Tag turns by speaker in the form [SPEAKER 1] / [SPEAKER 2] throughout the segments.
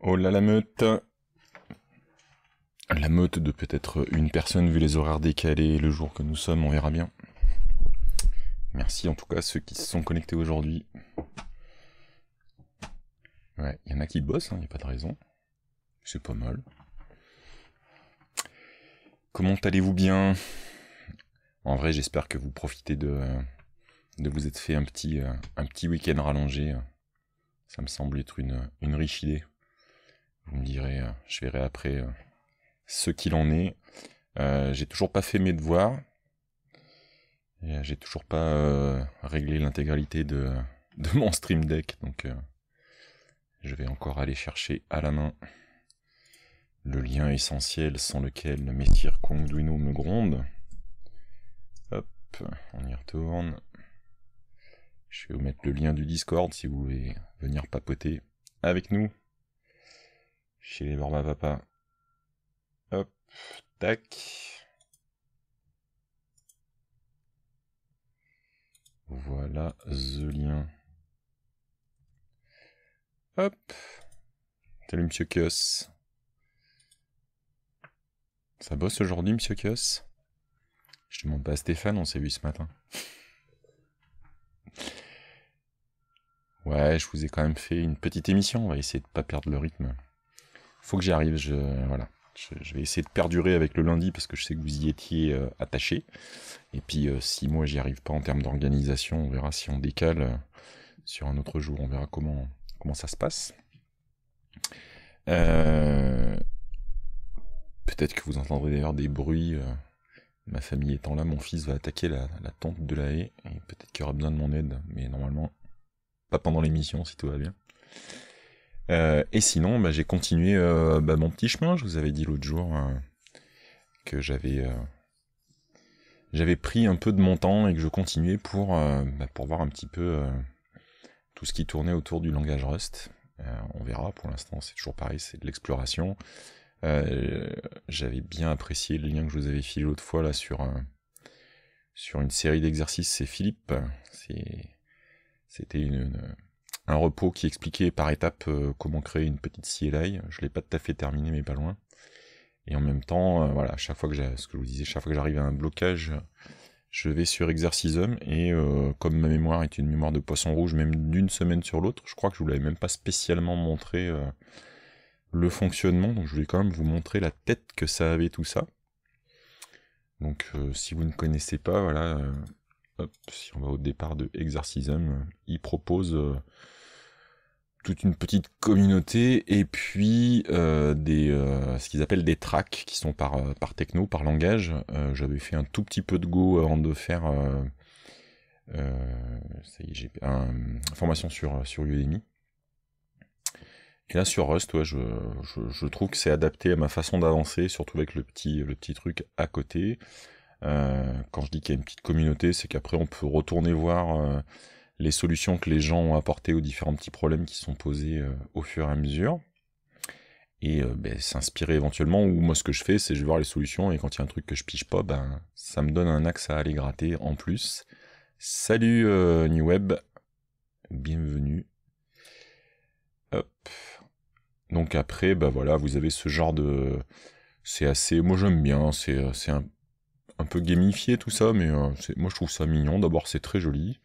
[SPEAKER 1] Oh là la meute La meute de peut-être une personne vu les horaires décalés, le jour que nous sommes, on verra bien. Merci en tout cas à ceux qui se sont connectés aujourd'hui. Ouais, il y en a qui bossent, il hein, n'y a pas de raison. C'est pas mal. Comment allez-vous bien En vrai, j'espère que vous profitez de, de vous être fait un petit, euh, un petit week-end rallongé. Ça me semble être une, une riche idée. Vous me direz, euh, je verrai après euh, ce qu'il en est. Euh, j'ai toujours pas fait mes devoirs. j'ai toujours pas réglé l'intégralité de, mon stream deck. Donc je vais encore aller chercher à la main le lien essentiel sans lequel mes tirs Kongduino me gronde. Hop, on y retourne. Je vais vous mettre le lien du Discord si vous voulez venir papoter avec nous. Chez les morts, papa. Hop, tac. Voilà the lien. Hop. Salut, monsieur Kios. Ça bosse aujourd'hui, monsieur Kios Je demande pas à Stéphane, on s'est vu ce matin. Ouais, je vous ai quand même fait une petite émission, on va essayer de pas perdre le rythme faut que j'y arrive. Je, voilà. Je, vais essayer de perdurer avec le lundi parce que je sais que vous y étiez euh, attaché. Et puis, euh, si moi j'y arrive pas en termes d'organisation, on verra si on décale euh, sur un autre jour. On verra comment, comment ça se passe. Peut-être que vous entendrez d'ailleurs des bruits. ma famille étant là, mon fils va attaquer la, tente de la haie. peut-être qu'il aura besoin de mon aide. Mais normalement, pas pendant l'émission si tout va bien. Euh, et sinon, bah, j'ai continué euh, bah, mon petit chemin. Je vous avais dit l'autre jour euh, que j'avais pris un peu de mon temps et que je continuais pour, bah, pour voir un petit peu tout ce qui tournait autour du langage Rust. on verra, pour l'instant c'est toujours pareil, c'est de l'exploration. j'avais bien apprécié le lien que je vous avais filé l'autre fois là sur, sur une série d'exercices, c'est Philippe. C'était une un repos qui expliquait par étapes euh, comment créer une petite CLI. Je l'ai pas tout à fait terminé, mais pas loin. Et en même temps, euh, voilà, chaque fois que j'ai, ce que je vous disais, chaque fois que j'arrive à un blocage, je vais sur Exercisum et euh, comme ma mémoire est une mémoire de poisson rouge, même d'une semaine sur l'autre, je crois que je vous l'avais même pas spécialement montré le fonctionnement. Donc je voulais quand même vous montrer la tête que ça avait tout ça. Donc si vous ne connaissez pas, voilà, si on va au départ de exercism il propose toute une petite communauté et puis euh, des euh, ce qu'ils appellent des tracks qui sont par euh, par techno par langage j'avais fait un tout petit peu de go avant de faire ça formation sur sur Udemy et là sur Rust je, trouve que c'est adapté à ma façon d'avancer surtout avec le petit le petit truc à côté quand je dis qu'il y a une petite communauté c'est qu'après on peut retourner voir les solutions que les gens ont apportées aux différents petits problèmes qui sont posés euh, au fur et à mesure. Et euh, ben, s'inspirer éventuellement, ou moi ce que je fais, c'est je vais voir les solutions, et quand il y a un truc que je pige pas, ben, ça me donne un axe à aller gratter en plus. Salut euh, New Web, bienvenue. Hop. Donc après, bah voilà, vous avez ce genre de. C'est assez. Moi j'aime bien, c'est un... peu gamifié tout ça, mais moi je trouve ça mignon. D'abord c'est très joli.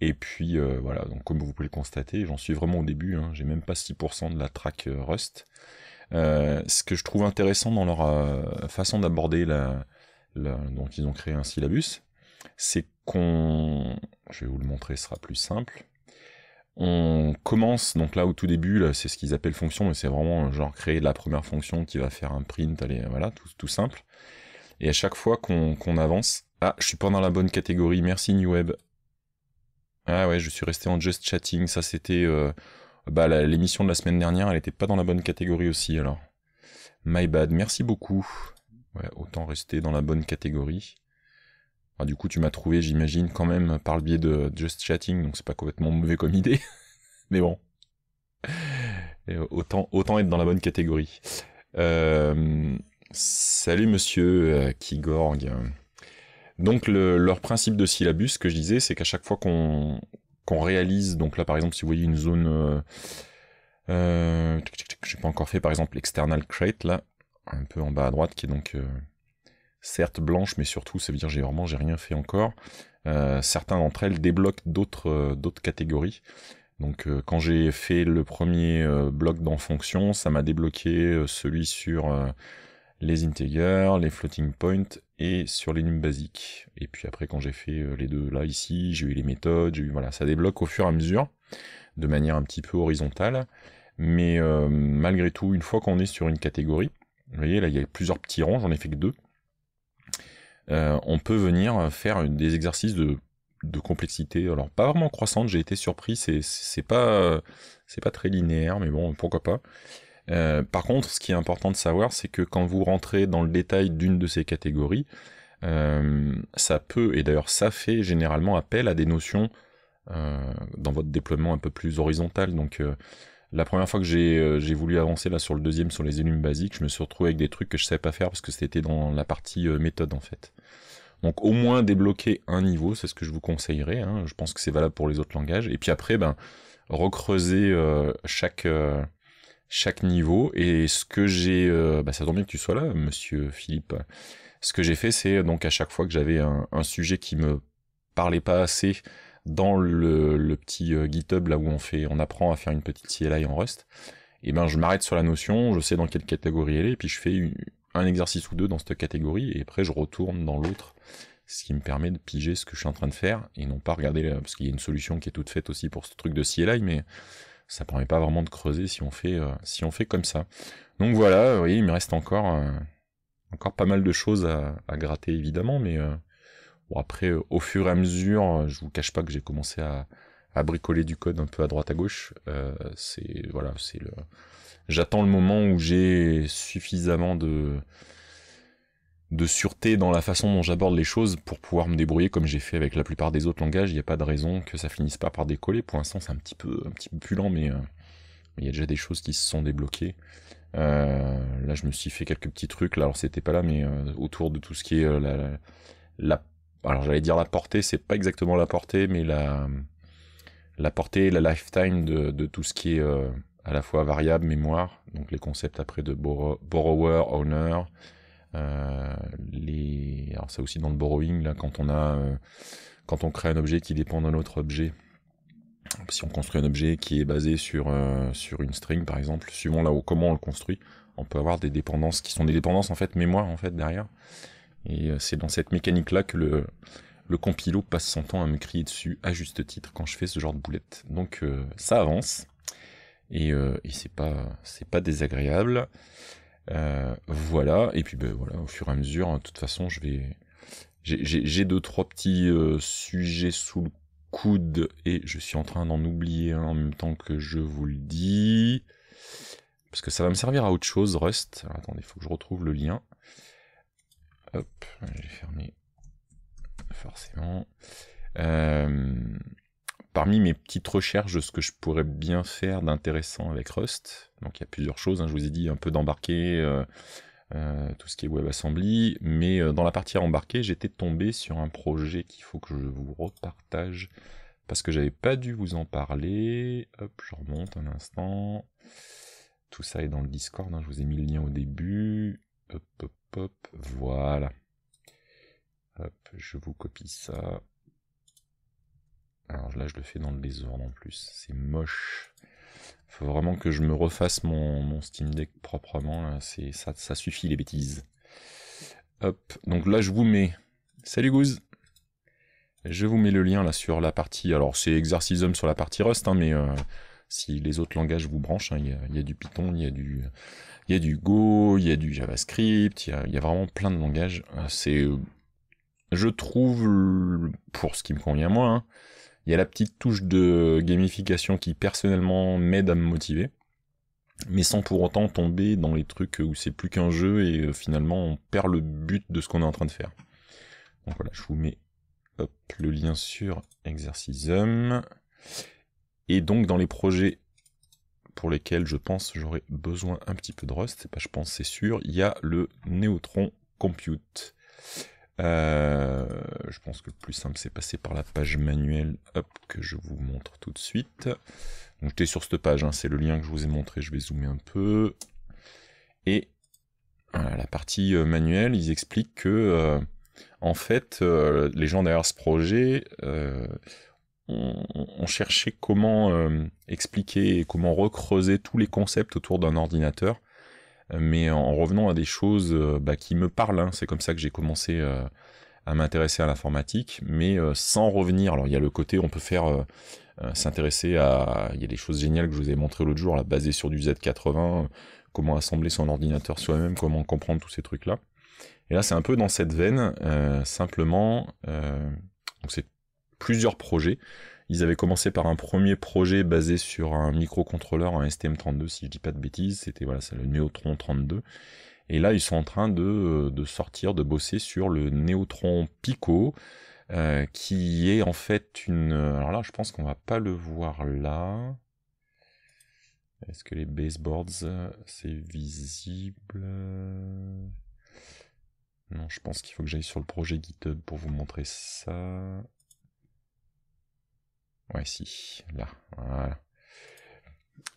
[SPEAKER 1] Et puis euh, voilà, donc comme vous pouvez le constater, j'en suis vraiment au début, hein. j'ai même pas 6% de la track euh, Rust. Euh, ce que je trouve intéressant dans leur façon d'aborder la, Donc ils ont créé un syllabus, c'est qu'on... Je vais vous le montrer, ce sera plus simple. On commence, donc là au tout début, c'est ce qu'ils appellent fonction, mais c'est vraiment genre créer la première fonction qui va faire un print, allez, voilà, tout, simple. Et à chaque fois qu'on avance... Ah, je suis pas dans la bonne catégorie, merci New Web. Ah ouais, je suis resté en just chatting. Ça, c'était euh, bah, l'émission de la semaine dernière. Elle n'était pas dans la bonne catégorie aussi, alors. My bad. Merci beaucoup. Ouais, autant rester dans la bonne catégorie. Ah, du coup, tu m'as trouvé, j'imagine, quand même par le biais de just chatting, donc c'est pas complètement mauvais comme idée. Mais bon. autant, autant être dans la bonne catégorie. Euh, salut monsieur euh, Kigorg. Donc leur principe de syllabus, ce que je disais, c'est qu'à chaque fois qu'on réalise, donc là par exemple si vous voyez une zone, euh, n'ai euh, j'ai pas encore fait par exemple l'external crate là, un peu en bas à droite qui est donc euh, certes blanche mais surtout ça veut dire j'ai vraiment j'ai rien fait encore. Euh, certains d'entre elles débloquent d'autres d'autres catégories. Donc quand j'ai fait le premier bloc dans fonction, ça m'a débloqué celui sur les integers, les floating points et sur les lignes basiques. Et puis après, quand j'ai fait euh, les deux là, ici, j'ai eu les méthodes, j'ai voilà, ça débloque au fur et à mesure, de manière un petit peu horizontale. Mais euh, malgré tout, une fois qu'on est sur une catégorie, vous voyez, là, il y a plusieurs petits ronds, j'en ai fait que deux. Euh, on peut venir faire des exercices de, complexité, alors pas vraiment croissante, j'ai été surpris, c'est pas, pas très linéaire, mais bon, pourquoi pas. Euh, par contre, ce qui est important de savoir, c'est que quand vous rentrez dans le détail d'une de ces catégories, euh, ça peut, et d'ailleurs ça fait généralement appel à des notions euh, dans votre déploiement un peu plus horizontal. Donc la première fois que j'ai voulu avancer là sur le deuxième, sur les élumes basiques, je me suis retrouvé avec des trucs que je savais pas faire parce que c'était dans la partie méthode en fait. Donc au moins débloquer un niveau, c'est ce que je vous conseillerais. Hein. Je pense que c'est valable pour les autres langages. Et puis après, ben recreuser chaque chaque niveau. Et ce que j'ai, euh, bah, ça tombe bien que tu sois là, Monsieur Philippe. Ce que j'ai fait, c'est donc à chaque fois que j'avais un, sujet qui me parlait pas assez dans le, petit euh, GitHub là où on fait, on apprend à faire une petite CLI en Rust. Et eh ben, je m'arrête sur la notion, je sais dans quelle catégorie elle est, et puis je fais un exercice ou deux dans cette catégorie, et après je retourne dans l'autre ce qui me permet de piger ce que je suis en train de faire et non pas regarder parce qu'il y a une solution qui est toute faite aussi pour ce truc de CLI mais ça permet pas vraiment de creuser si on fait, euh, si on fait comme ça. Donc voilà, vous voyez, il me reste encore, euh, encore pas mal de choses à, gratter évidemment, mais euh, après, au fur et à mesure, je vous cache pas que j'ai commencé à, à, bricoler du code un peu à droite à gauche. c'est voilà, c'est le, j'attends le moment où j'ai suffisamment de de sûreté dans la façon dont j'aborde les choses pour pouvoir me débrouiller comme j'ai fait avec la plupart des autres langages. Il n'y a pas de raison que ça finisse pas par décoller. Pour l'instant, c'est un petit peu, un petit peu plus lent, mais euh, il y a déjà des choses qui se sont débloquées. Euh, là, je me suis fait quelques petits trucs. Là, alors c'était pas là, mais euh, autour de tout ce qui est la, alors j'allais dire la portée, c'est pas exactement la portée, mais la, la portée, la lifetime de, de tout ce qui est à la fois variable, mémoire, donc les concepts après de borrower, owner, euh, les... Alors ça aussi dans le borrowing, là, quand on a euh, quand on crée un objet qui dépend d'un autre objet, si on construit un objet qui est basé sur, euh, sur une string par exemple, suivant là où comment on le construit, on peut avoir des dépendances qui sont des dépendances en fait mémoire en fait derrière. Et c'est dans cette mécanique là que le, le compilo passe son temps à me crier dessus à juste titre quand je fais ce genre de boulette. Donc ça avance et, et c'est pas c'est pas désagréable. Euh, voilà, et puis ben, voilà, au fur et à mesure, hein, de toute façon, je vais. J'ai deux, trois petits euh, sujets sous le coude, et je suis en train d'en oublier un en même temps que je vous le dis. Parce que ça va me servir à autre chose, Rust. attendez, il faut que je retrouve le lien. Hop, j'ai fermé. Forcément. Euh, parmi mes petites recherches de ce que je pourrais bien faire d'intéressant avec Rust, donc il y a plusieurs choses, hein, je vous ai dit un peu d'embarquer euh, euh, tout ce qui est WebAssembly, mais euh, dans la partie à embarquer, j'étais tombé sur un projet qu'il faut que je vous repartage parce que j'avais pas dû vous en parler. Hop, je remonte un instant. Tout ça est dans le Discord, hein, je vous ai mis le lien au début. Hop, hop, hop, voilà. Hop, je vous copie ça. Alors là, je le fais dans le désordre en plus. C'est moche. Faut vraiment que je me refasse mon, Steam Deck proprement. ça, suffit les bêtises. Hop. Donc là, je vous mets. Salut Goose. Je vous mets le lien là sur la partie. Alors c'est Exorcism sur la partie Rust, hein, mais euh, si les autres langages vous branchent, hein, il y, a, du Python, il y a du, Go, il y a du JavaScript, il y, a, vraiment plein de langages. Euh, je trouve, pour ce qui me convient moins, hein, il y a la petite touche de gamification qui personnellement m'aide à me motiver, mais sans pour autant tomber dans les trucs où c'est plus qu'un jeu et euh, finalement on perd le but de ce qu'on est en train de faire. Donc voilà, je vous mets le lien sur Exercism Et donc dans les projets pour lesquels je pense j'aurai besoin un petit peu de Rust, pas eh ben, je pense c'est sûr, il y a le Neutron Compute. Euh, je pense que le plus simple, c'est passer par la page manuelle, que je vous montre tout de suite. Donc j'étais sur cette page, hein, c'est le lien que je vous ai montré, je vais zoomer un peu. Et euh, la partie euh, manuelle, ils expliquent que, en fait, les gens derrière ce projet ont, cherché comment expliquer et comment recreuser tous les concepts autour d'un ordinateur mais en revenant à des choses euh, bah, qui me parlent. Hein, c'est comme ça que j'ai commencé euh, à m'intéresser à l'informatique, mais euh, sans revenir. Alors il y a le côté, on peut faire s'intéresser à... Il y a des choses géniales que je vous ai montrées l'autre jour, la basées sur du Z80, comment assembler son ordinateur soi-même, comment comprendre tous ces trucs-là. Et là, c'est un peu dans cette veine, simplement, donc c'est plusieurs projets. Ils avaient commencé par un premier projet basé sur un microcontrôleur, un STM32 si je dis pas de bêtises, c'était voilà, c'est le Neotron 32. Et là, ils sont en train de, sortir, de bosser sur le Neotron Pico, euh, qui est en fait une... Alors là, je pense qu'on va pas le voir là. Est-ce que les baseboards, c'est visible Non, je pense qu'il faut que j'aille sur le projet GitHub pour vous montrer ça. Ici, là, voilà.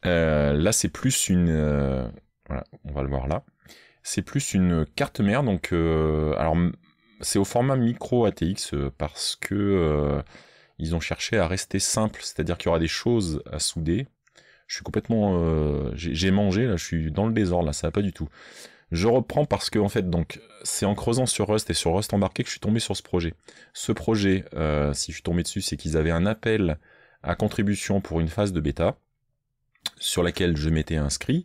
[SPEAKER 1] Euh, là, c'est plus une... Euh, voilà, on va le voir là. C'est plus une carte mère, donc... Euh, alors, c'est au format micro ATX parce que... ils ont cherché à rester simple, c'est-à-dire qu'il y aura des choses à souder. Je suis complètement... J'ai mangé, là, je suis dans le désordre, là, ça va pas du tout. Je reprends parce que, en fait, donc, c'est en creusant sur Rust et sur Rust embarqué que je suis tombé sur ce projet. Ce projet, euh, si je suis tombé dessus, c'est qu'ils avaient un appel à contribution pour une phase de bêta sur laquelle je m'étais inscrit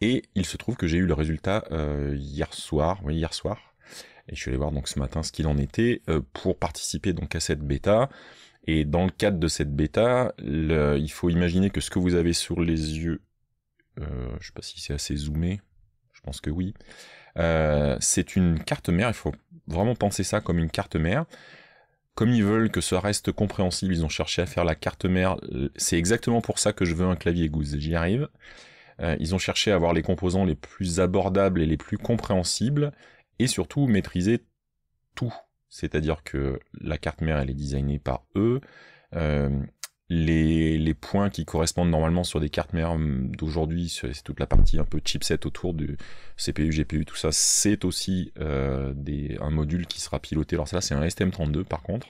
[SPEAKER 1] et il se trouve que j'ai eu le résultat euh, hier soir, oui hier soir, et je suis allé voir donc ce matin ce qu'il en était euh, pour participer donc à cette bêta. Et dans le cadre de cette bêta, il faut imaginer que ce que vous avez sur les yeux, euh, je sais pas si c'est assez zoomé, pense que oui. Euh, c'est une carte mère, il faut vraiment penser ça comme une carte mère. Comme ils veulent que ça reste compréhensible, ils ont cherché à faire la carte mère. Euh, c'est exactement pour ça que je veux un clavier Goose, j'y arrive. Euh, ils ont cherché à avoir les composants les plus abordables et les plus compréhensibles, et surtout maîtriser tout. C'est-à-dire que la carte mère, elle est designée par eux les, points qui correspondent normalement sur des cartes mères hum, d'aujourd'hui, c'est toute la partie un peu chipset autour du CPU, GPU, tout ça, c'est aussi euh, des, un module qui sera piloté. Alors ça, c'est un STM32 par contre.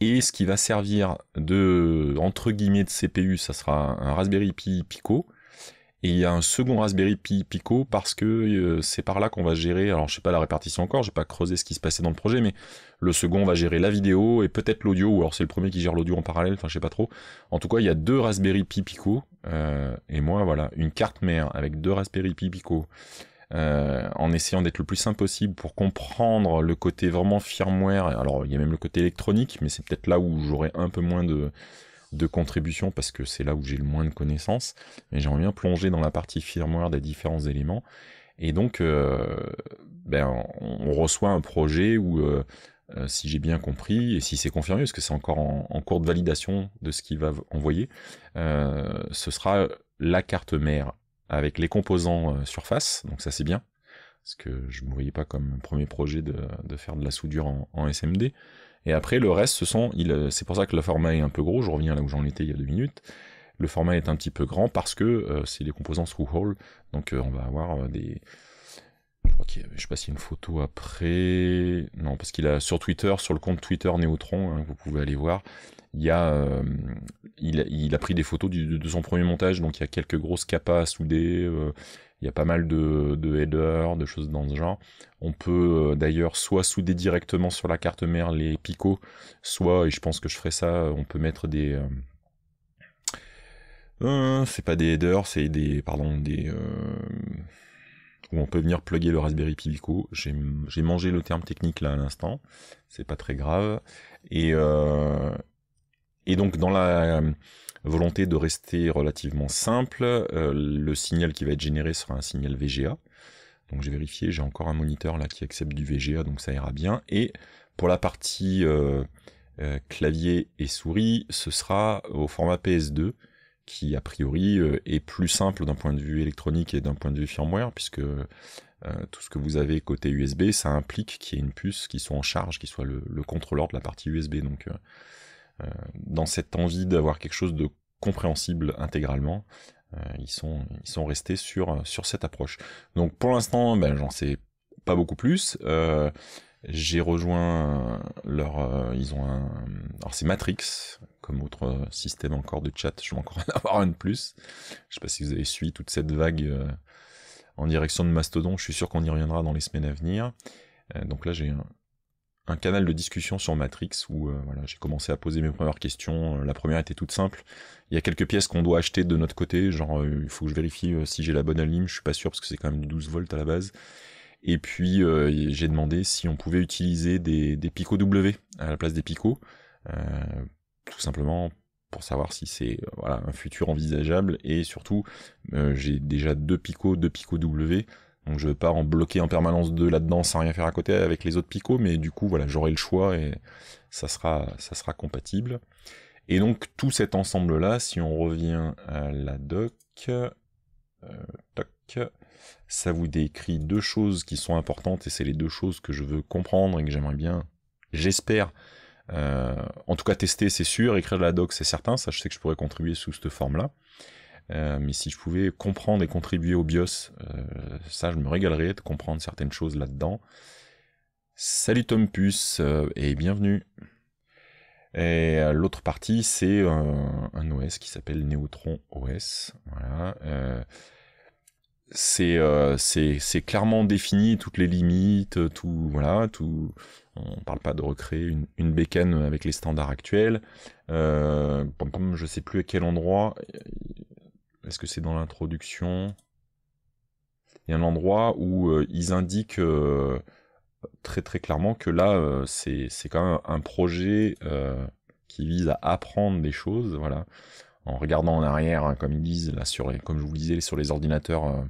[SPEAKER 1] Et ce qui va servir de, entre guillemets, de CPU, ça sera un Raspberry Pi Pico et il y a un second Raspberry Pi Pico parce que euh, c'est par là qu'on va gérer, alors je sais pas la répartition encore, j'ai pas creusé ce qui se passait dans le projet, mais le second va gérer la vidéo et peut-être l'audio, ou alors c'est le premier qui gère l'audio en parallèle, enfin je sais pas trop. En tout cas, il y a deux Raspberry Pi Pico, euh, et moi voilà, une carte mère avec deux Raspberry Pi Pico. Euh, en essayant d'être le plus simple possible pour comprendre le côté vraiment firmware. Alors il y a même le côté électronique, mais c'est peut-être là où j'aurai un peu moins de, de contribution parce que c'est là où j'ai le moins de connaissances, mais j'aimerais bien plonger dans la partie firmware des différents éléments. Et donc, euh, ben, on reçoit un projet où, euh, euh, si j'ai bien compris, et si c'est confirmé, parce que c'est encore en, cours de validation de ce qu'il va envoyer, ce sera la carte mère avec les composants surface, donc ça c'est bien, parce que je ne me voyais pas comme premier projet de, faire de la soudure en SMD. Et après, le reste, ce sont, euh, c'est pour ça que le format est un peu gros, je reviens là où j'en étais il y a deux minutes. Le format est un petit peu grand parce que euh, c'est des composants through-hole, donc euh, on va avoir des... Je crois sais pas a une photo après... Non, parce qu'il a sur Twitter, sur le compte Twitter Neutron, hein, vous pouvez aller voir, il, y a, pris des photos de son premier montage, donc il y a quelques grosses capas soudées, il y a pas mal de, headers, de choses dans ce genre. On peut euh, d'ailleurs soit souder directement sur la carte mère les picots, soit, et je pense que je ferai ça, euh, on peut mettre des... Euh, c'est pas des headers, c'est des... Pardon, des... où on peut venir plugger le Raspberry Pi Pico. J'ai mangé le terme technique là à l'instant, c'est pas très grave. Et, et donc dans la euh, volonté de rester relativement simple, euh, le signal qui va être généré sera un signal VGA. Donc j'ai vérifié, j'ai encore un moniteur là qui accepte du VGA, donc ça ira bien. Et pour la partie euh, clavier et souris, ce sera au format PS2, qui a priori est plus simple d'un point de vue électronique et d'un point de vue firmware, puisque tout ce que vous avez côté USB, ça implique qu'il y ait une puce qui soit en charge, qui soit le, le contrôleur de la partie USB. Donc euh, dans cette envie d'avoir quelque chose de compréhensible intégralement, euh, ils, sont, ils sont restés sur, euh, sur cette approche. Donc pour l'instant, ben, j'en sais pas beaucoup plus. j'ai rejoint leur, ils ont un, alors c'est Matrix comme autre système encore de chat. Je vais encore en avoir un de plus. Je sais pas si vous avez suivi toute cette vague en direction de Mastodon. Je suis sûr qu'on y reviendra dans les semaines à venir. donc là, j'ai un, canal de discussion sur Matrix où euh, voilà, j'ai commencé à poser mes premières questions. Euh, la première était toute simple. Il y a quelques pièces qu'on doit acheter de notre côté, genre euh, il faut que je vérifie si j'ai la bonne alim, je suis pas sûr parce que c'est quand même du 12 volts à la base. Et puis j'ai demandé si on pouvait utiliser des, des, picots W à la place des picots, tout simplement pour savoir si c'est un futur envisageable. Et surtout, j'ai déjà deux picots, deux picots W donc je vais pas en bloquer en permanence deux là-dedans sans rien faire à côté avec les autres picots, mais du coup voilà, j'aurai le choix et ça sera, compatible. Et donc tout cet ensemble-là, si on revient à la doc, euh, ça vous décrit deux choses qui sont importantes et c'est les deux choses que je veux comprendre et que j'aimerais bien, j'espère, euh, en tout cas tester c'est sûr, écrire la doc c'est certain, ça je sais que je pourrais contribuer sous cette forme-là. Euh, mais si je pouvais comprendre et contribuer au BIOS, euh, ça je me régalerais de comprendre certaines choses là-dedans. Salut Tom euh, et bienvenue. Et l'autre partie, c'est un, OS qui s'appelle Neutron OS. Voilà. c'est clairement défini toutes les limites, tout voilà, tout. On ne parle pas de recréer une, une, bécane avec les standards actuels. Comme je sais plus à quel endroit est-ce que c'est dans l'introduction Il y a un endroit où euh, ils indiquent euh, très très clairement que là, euh, c'est quand même un projet qui vise à apprendre des choses, voilà. En regardant en arrière, hein, comme ils disent, là, sur comme je vous le disais, sur les ordinateurs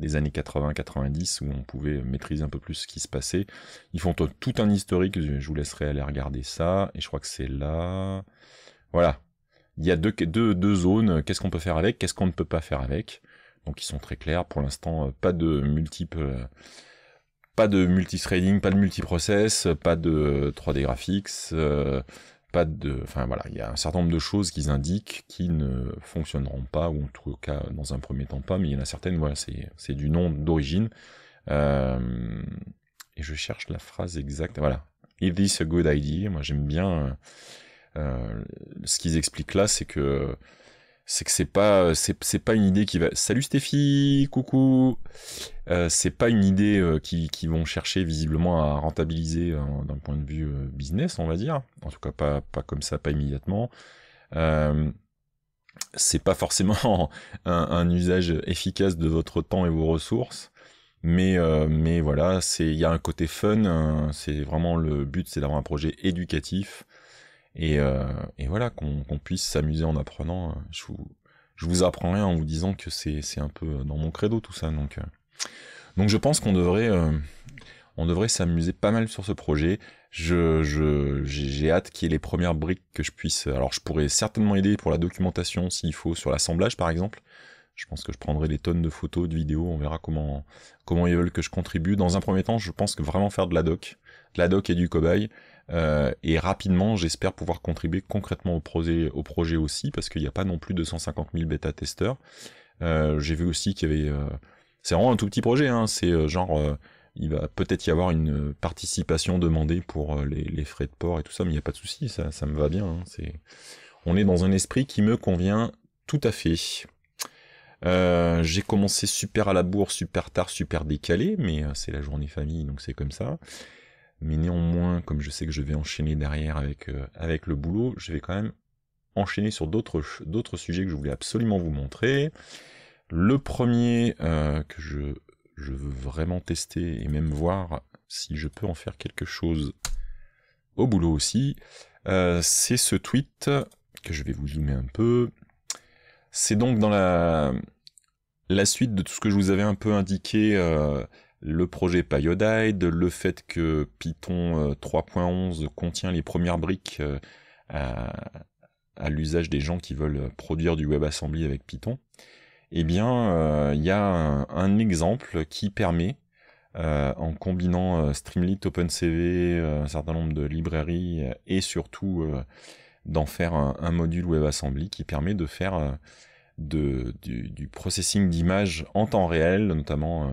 [SPEAKER 1] des années 80-90 où on pouvait maîtriser un peu plus ce qui se passait. Ils font tout un historique, je vous laisserai aller regarder ça, et je crois que c'est là. Voilà, il y a deux, deux zones, euh, qu'est-ce qu'on peut faire avec, qu'est-ce qu'on ne peut pas faire avec. Donc ils sont très clairs, pour l'instant, euh, pas de multiple euh, pas de multi pas de multiprocess, pas de 3D graphics, pas de, enfin voilà, il y a un certain nombre de choses qu'ils indiquent qui ne fonctionneront pas ou en tout cas dans un premier temps pas, mais il y en a certaines, voilà, c'est du nom d'origine. et je cherche la phrase exacte, voilà. Is this a good idea Moi j'aime bien. Euh, ce qu'ils expliquent là, c'est que c'est que c'est pas c'est pas une idée qui va salut Stéphie coucou euh, c'est pas une idée euh, qui, qui vont chercher visiblement à rentabiliser euh, d'un point de vue business on va dire en tout cas pas pas comme ça pas immédiatement c'est pas forcément un, un, usage efficace de votre temps et vos ressources mais mais voilà c'est il y a un côté fun hein. c'est vraiment le but c'est d'avoir un projet éducatif euh, et, voilà, qu'on puisse s'amuser en apprenant. Je vous, je apprends rien en vous disant que c'est un peu dans mon credo tout ça. Donc, euh. je pense qu'on devrait, euh, on devrait s'amuser pas mal sur ce projet. j'ai hâte qu'il y ait les premières briques que je puisse. Alors, je pourrais certainement aider pour la documentation s'il faut sur l'assemblage par exemple. Je pense que je prendrai des tonnes de photos, de vidéos, on verra comment, ils veulent que je contribue. Dans un premier temps, je pense que vraiment faire de la doc, de la doc et du cobaye, euh, et rapidement, j'espère pouvoir contribuer concrètement au projet, au projet aussi, parce qu'il n'y a pas non plus 250 000 bêta-testeurs. Euh, j'ai vu aussi qu'il y avait... Euh, c'est vraiment un tout petit projet, hein, c'est genre... il va peut-être y avoir une participation demandée pour les, frais de port et tout ça, mais il n'y a pas de souci, ça, ça me va bien. Hein. On est dans un esprit qui me convient tout à fait. j'ai commencé super à la bourre, super tard, super décalé, mais c'est la journée famille, donc c'est comme ça. Mais néanmoins, comme je sais que je vais enchaîner derrière avec, euh, avec le boulot, je vais quand même enchaîner sur d'autres sujets que je voulais absolument vous montrer. Le premier euh, que je, veux vraiment tester et même voir si je peux en faire quelque chose au boulot aussi, euh, c'est ce tweet que je vais vous zoomer un peu. C'est donc dans la, la suite de tout ce que je vous avais un peu indiqué le projet Pyodide, le fait que Python 3.11 euh, contient les premières briques euh, à, l'usage des gens qui veulent produire du WebAssembly avec Python, eh bien, euh, il y a un, exemple qui permet, en combinant Streamlit, OpenCV, un certain nombre de librairies et surtout d'en faire un, module WebAssembly qui permet de faire du, du, processing d'images en temps réel, notamment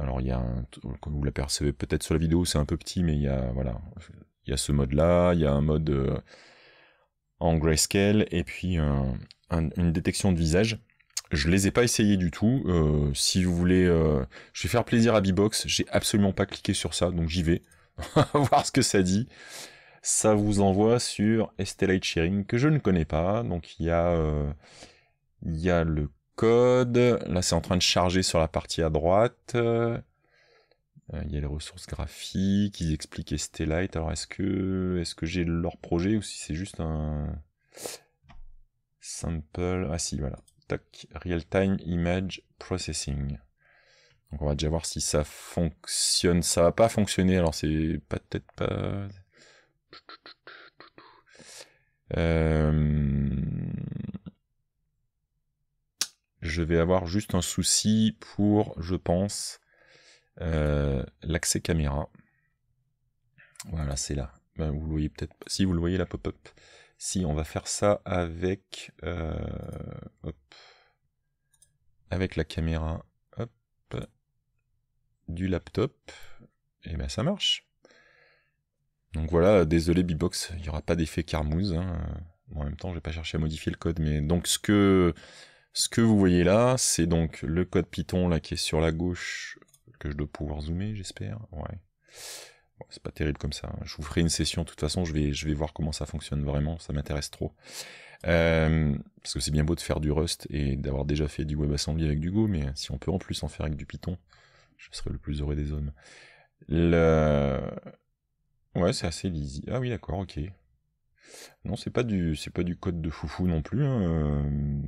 [SPEAKER 1] alors il y a, un, comme vous l'apercevez peut-être sur la vidéo, c'est un peu petit, mais il y a voilà, il y a ce mode là, il y a un mode euh, en grayscale et puis une détection de visage. Je les ai pas essayés du tout. Euh, si vous voulez, euh, je vais faire plaisir à Bbox. J'ai absolument pas cliqué sur ça, donc j'y vais voir ce que ça dit. Ça vous envoie sur Estelite Sharing que je ne connais pas. Donc il y a il y a le code. Là, c'est en train de charger sur la partie à droite. Euh, il y a les ressources graphiques, ils expliquent Estelite. Alors, est-ce que, est que j'ai leur projet ou si c'est juste un sample Ah si, voilà. Tac. Real-time image processing. Donc, on va déjà voir si ça fonctionne. Ça va pas fonctionner. Alors, c'est peut-être pas... Euh, je vais avoir juste un souci pour, je pense, euh, l'accès caméra. Voilà, c'est là. Ben, vous le voyez peut-être, si vous le voyez la pop-up. Si, on va faire ça avec, euh, avec la caméra hop, du laptop. Et eh ben ça marche. Donc voilà, désolé B-Box, il n'y aura pas d'effet carmouze. Hein. en même temps, je n'ai pas cherché à modifier le code, mais donc ce que ce que vous voyez là, c'est donc le code Python là qui est sur la gauche, que je dois pouvoir zoomer, j'espère. Ouais. c'est pas terrible comme ça. Hein. Je vous ferai une session, de toute façon, je vais, je vais voir comment ça fonctionne vraiment, ça m'intéresse trop. Euh, parce que c'est bien beau de faire du Rust et d'avoir déjà fait du WebAssembly avec du Go, mais si on peut en plus en faire avec du Python, je serais le plus heureux des hommes. Le... Ouais, c'est assez easy. Ah oui, d'accord, ok. Non, c'est pas du c'est pas du code de foufou non plus. Hein, euh,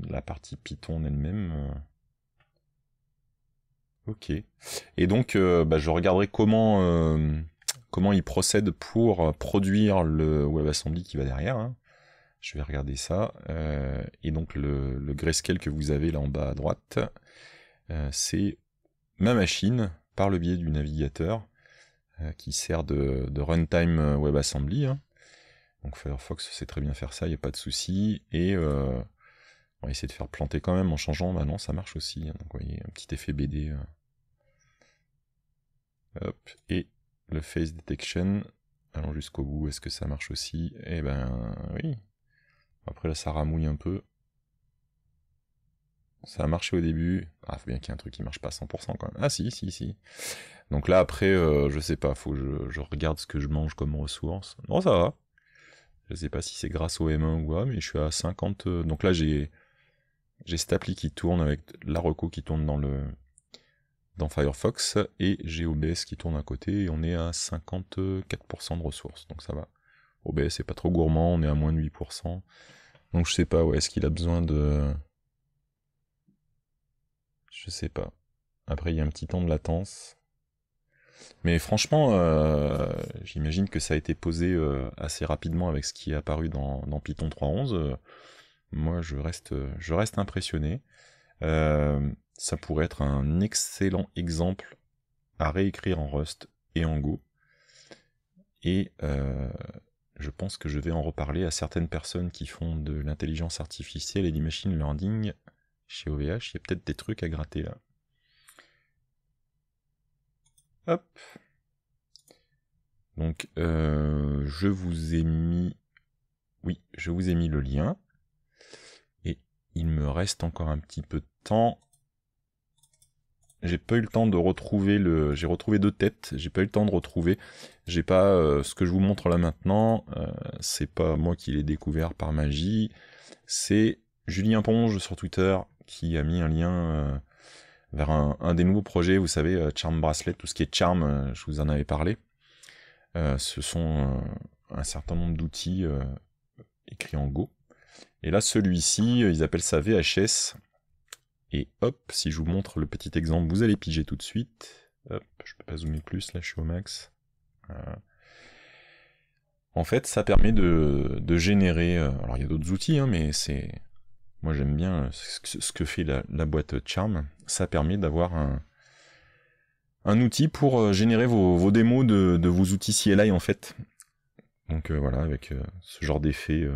[SPEAKER 1] la partie Python elle-même. Euh. Ok. Et donc, euh, bah, je regarderai comment il procède pour produire le WebAssembly qui va derrière. Hein. Je vais regarder ça. et donc le, le, que vous avez là en bas à droite, c'est ma machine par le biais du navigateur qui sert de, runtime WebAssembly. Hein. Donc Firefox sait très bien faire ça, il n'y a pas de souci. Et euh, on va essayer de faire planter quand même en changeant. Bah non, ça marche aussi. Donc vous voyez, un petit effet BD. Euh. Hop. Et le face detection. Allons jusqu'au bout. Est-ce que ça marche aussi Eh ben oui. Après là, ça ramouille un peu. Ça a marché au début. Ah, faut bien qu'il y ait un truc qui marche pas à 100% quand même. Ah si, si, si. Donc là, après, euh, je sais pas, faut que je, je, regarde ce que je mange comme ressource. Non, ça va. Je ne sais pas si c'est grâce au M1 ou quoi, mais je suis à 50. Euh, donc là, j'ai j'ai cette appli qui tourne avec la reco qui tourne dans le dans Firefox et j'ai OBS qui tourne à côté et on est à 54% de ressources. Donc ça va. OBS c'est pas trop gourmand, on est à moins de 8%. Donc je ne sais pas, est-ce qu'il a besoin de je sais pas. Après, il y a un petit temps de latence. Mais franchement, euh, j'imagine que ça a été posé euh, assez rapidement avec ce qui est apparu dans, Python 3.11. Euh, moi, je reste, je reste impressionné. ça pourrait être un excellent exemple à réécrire en Rust et en Go. Et je pense que je vais en reparler à certaines personnes qui font de l'intelligence artificielle et du machine learning chez OVH. Il y a peut-être des trucs à gratter là. Hop. Donc, euh, je vous ai mis... Oui, je vous ai mis le lien. Et il me reste encore un petit peu de temps. J'ai pas eu le temps de retrouver le... J'ai retrouvé deux têtes, j'ai pas eu le temps de retrouver. J'ai pas... Euh, ce que je vous montre là maintenant, euh, c'est pas moi qui l'ai découvert par magie. C'est Julien Ponge sur Twitter qui a mis un lien vers un, des nouveaux projets, vous savez, euh, Charm Bracelet, tout ce qui est Charm, euh, je vous en avais parlé. Euh, ce sont un certain nombre d'outils écrits en Go. Et là, celui-ci, ils appellent ça VHS. Et hop, si je vous montre le petit exemple, vous allez piger tout de suite. Hop, je peux pas zoomer plus, là je suis au max. En fait, ça permet de, générer. Alors, il y a d'autres outils, hein, mais c'est moi j'aime bien euh, ce que fait la, boîte Charm. Ça permet d'avoir un, outil pour euh, générer vos, démos de, vos outils CLI en fait. Donc euh, voilà, avec ce genre d'effet,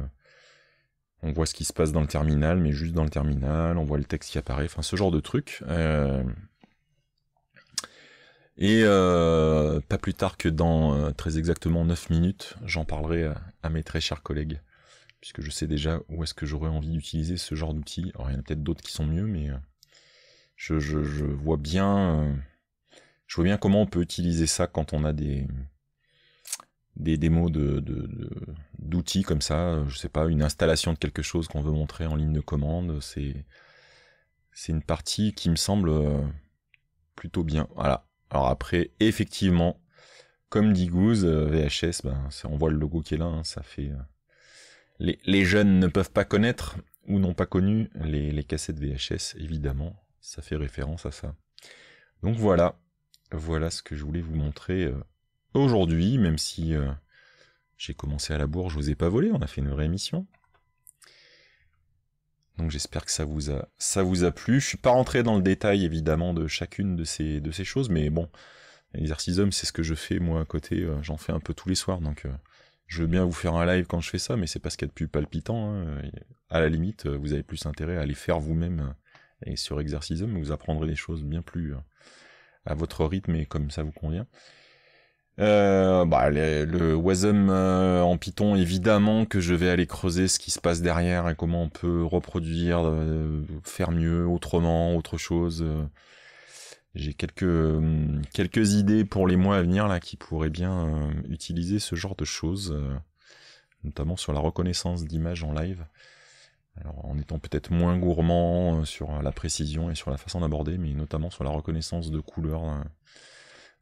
[SPEAKER 1] on voit ce qui se passe dans le terminal, mais juste dans le terminal, on voit le texte qui apparaît, enfin ce genre de truc. Et pas plus tard que dans très exactement 9 minutes, j'en parlerai à, mes très chers collègues puisque je sais déjà où est-ce que j'aurais envie d'utiliser ce genre d'outils. Alors il y en a peut-être d'autres qui sont mieux, mais euh, je, vois bien, euh, je vois bien comment on peut utiliser ça quand on a des des démos de, d'outils comme ça, je sais pas, une installation de quelque chose qu'on veut montrer en ligne de commande, c'est, c'est une partie qui me semble euh, plutôt bien. Voilà. Alors après, effectivement, comme dit Goose, VHS, ben, on voit le logo qui est là, hein, ça fait les, jeunes ne peuvent pas connaître ou n'ont pas connu les, cassettes VHS, évidemment. Ça fait référence à ça. Donc voilà, voilà ce que je voulais vous montrer euh, aujourd'hui, même si euh, j'ai commencé à la bourre, je vous ai pas volé, on a fait une vraie émission. Donc j'espère que ça vous a ça vous a plu. Je suis pas rentré dans le détail évidemment de chacune de ces de ces choses, mais bon, l'exercice homme c'est ce que je fais moi à côté, euh, j'en fais un peu tous les soirs, donc je veux bien vous faire un live quand je fais ça, mais c'est pas ce qu'il y a de plus palpitant. Hein. À la limite, euh, vous avez plus intérêt à les faire vous-même euh, et sur Exercisum, vous apprendrez les choses bien plus euh, à votre rythme et comme ça vous convient. bah, le Wasm en Python, évidemment que je vais aller creuser ce qui se passe derrière et comment on peut reproduire, faire mieux, autrement, autre chose j'ai quelques hum, quelques idées pour les mois à venir là qui pourraient bien euh, utiliser ce genre de choses, euh, notamment sur la reconnaissance d'images en live. Alors, en étant peut-être moins gourmand euh, sur la précision et sur la façon d'aborder, mais notamment sur la reconnaissance de couleurs,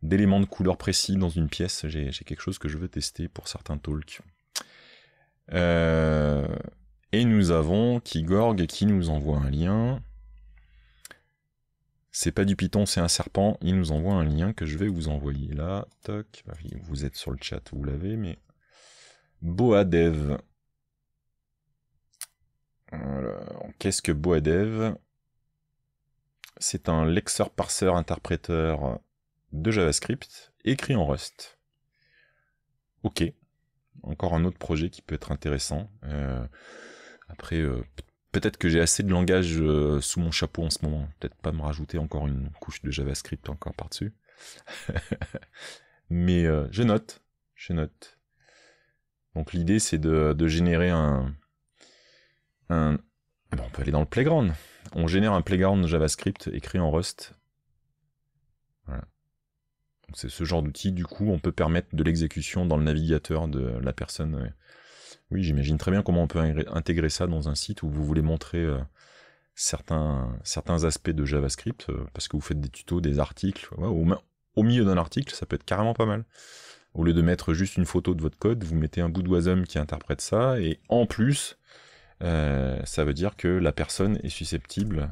[SPEAKER 1] d'éléments de couleurs précis dans une pièce, j'ai quelque chose que je veux tester pour certains talks. et nous avons Kigorg qui nous envoie un lien c'est pas du Python, c'est un serpent. Il nous envoie un lien que je vais vous envoyer là. Toc. Vous êtes sur le chat, vous l'avez, mais. Boadev. Qu'est-ce que Boadev C'est un lexer parseur interpréteur de JavaScript écrit en Rust. Ok. Encore un autre projet qui peut être intéressant. Euh, après, euh, peut-être que j'ai assez de langage euh, sous mon chapeau en ce moment. Peut-être pas me rajouter encore une couche de JavaScript encore par-dessus. Mais euh, je note, je note. Donc l'idée c'est de, générer un, on peut aller dans le playground. On génère un playground JavaScript écrit en Rust. Voilà. C'est ce genre d'outil, du coup, on peut permettre de l'exécution dans le navigateur de la personne oui, j'imagine très bien comment on peut intégrer ça dans un site où vous voulez montrer euh, certains, certains aspects de JavaScript, euh, parce que vous faites des tutos, des articles. au, milieu d'un article, ça peut être carrément pas mal. Au lieu de mettre juste une photo de votre code, vous mettez un bout d'oiseum qui interprète ça, et en plus, euh, ça veut dire que la personne est susceptible,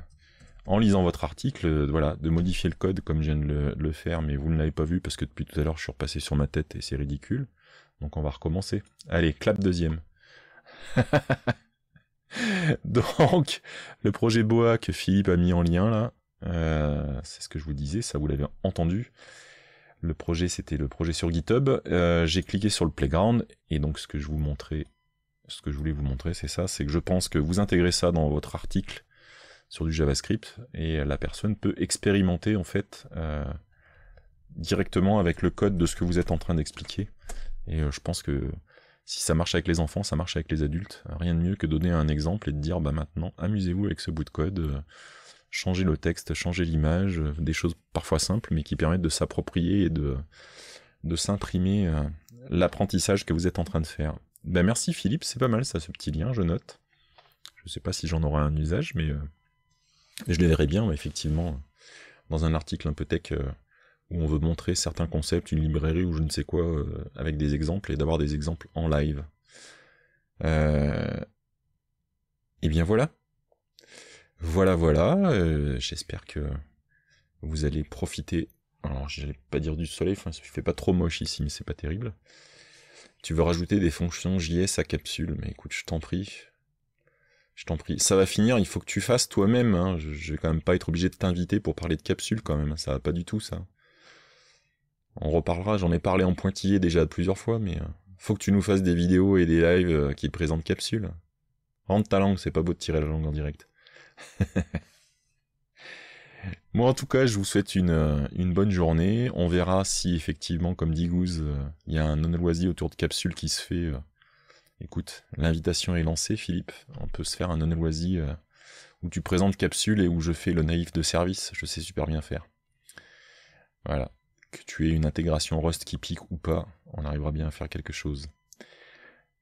[SPEAKER 1] en lisant votre article, voilà, de modifier le code comme je viens le, de le faire, mais vous ne l'avez pas vu parce que depuis tout à l'heure, je suis repassé sur ma tête et c'est ridicule. Donc on va recommencer. Allez, clap deuxième. Donc, le projet Boa que Philippe a mis en lien là, euh, c'est ce que je vous disais, ça vous l'avez entendu. Le projet, c'était le projet sur GitHub. Euh, j'ai cliqué sur le playground et donc ce que je vous montrais, ce que je voulais vous montrer, c'est ça, c'est que je pense que vous intégrez ça dans votre article sur du JavaScript et la personne peut expérimenter en fait euh, directement avec le code de ce que vous êtes en train d'expliquer. Et je pense que si ça marche avec les enfants, ça marche avec les adultes. Rien de mieux que donner un exemple et de dire bah maintenant, amusez-vous avec ce bout de code, euh, changez le texte, changez l'image, euh, des choses parfois simples mais qui permettent de s'approprier et de, s'imprimer euh, l'apprentissage que vous êtes en train de faire. Ben merci Philippe, c'est pas mal ça ce petit lien, je note. Je ne sais pas si j'en aurai un usage, mais je le verrai bien, effectivement, dans un article un peu tech où on veut montrer certains concepts, une librairie ou je ne sais quoi, euh, avec des exemples, et d'avoir des exemples en live. Et euh, eh bien voilà. Voilà, voilà. Euh, j'espère que vous allez profiter. Alors, vais pas dire du soleil, enfin, ne fait pas trop moche ici, mais c'est pas terrible. Tu veux rajouter des fonctions JS à capsule, mais écoute, je t'en prie. Je t'en prie. Ça va finir, il faut que tu fasses toi-même. Hein. Je, je, vais quand même pas être obligé de t'inviter pour parler de capsule quand même. Ça va pas du tout, ça. On reparlera, j'en ai parlé en pointillé déjà plusieurs fois, mais euh, faut que tu nous fasses des vidéos et des lives euh, qui présentent Capsule. Rends ta langue, c'est pas beau de tirer la langue en direct. Moi en tout cas, je vous souhaite euh, une, bonne journée. On verra si effectivement, comme dit Goose, il y a un non-loisie autour de Capsule qui se fait. Écoute, l'invitation est lancée, Philippe. On peut se faire un non-loisie où tu présentes Capsule et où je fais le naïf de service. Je sais super bien faire. Voilà. Que tu aies une intégration Rust qui pique ou pas, on arrivera bien à faire quelque chose.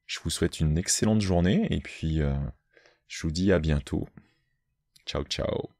[SPEAKER 1] Je vous souhaite une excellente journée et puis euh, je vous dis à bientôt. Ciao ciao.